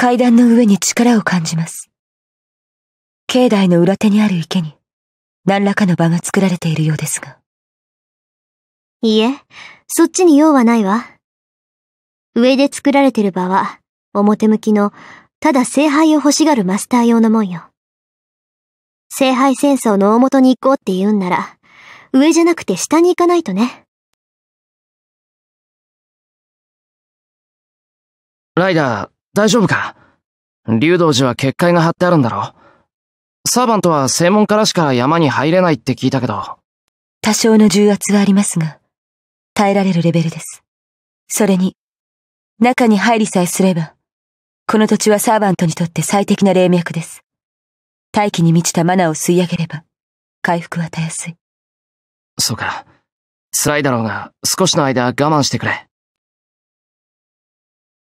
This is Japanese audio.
階段の上に力を感じます。境内の裏手にある池に、何らかの場が作られているようですが。いいえ、そっちに用はないわ。上で作られてる場は、表向きの、ただ聖杯を欲しがるマスター用のもんよ。聖杯戦争の大元に行こうって言うんなら、上じゃなくて下に行かないとね。ライダー、大丈夫か竜道寺は結界が張ってあるんだろサーバントは正門からしか山に入れないって聞いたけど。多少の重圧はありますが、耐えられるレベルです。それに、中に入りさえすれば、この土地はサーバントにとって最適な霊脈です。大気に満ちたマナーを吸い上げれば、回復はたやすい。そうか。辛いだろうが、少しの間我慢してくれ。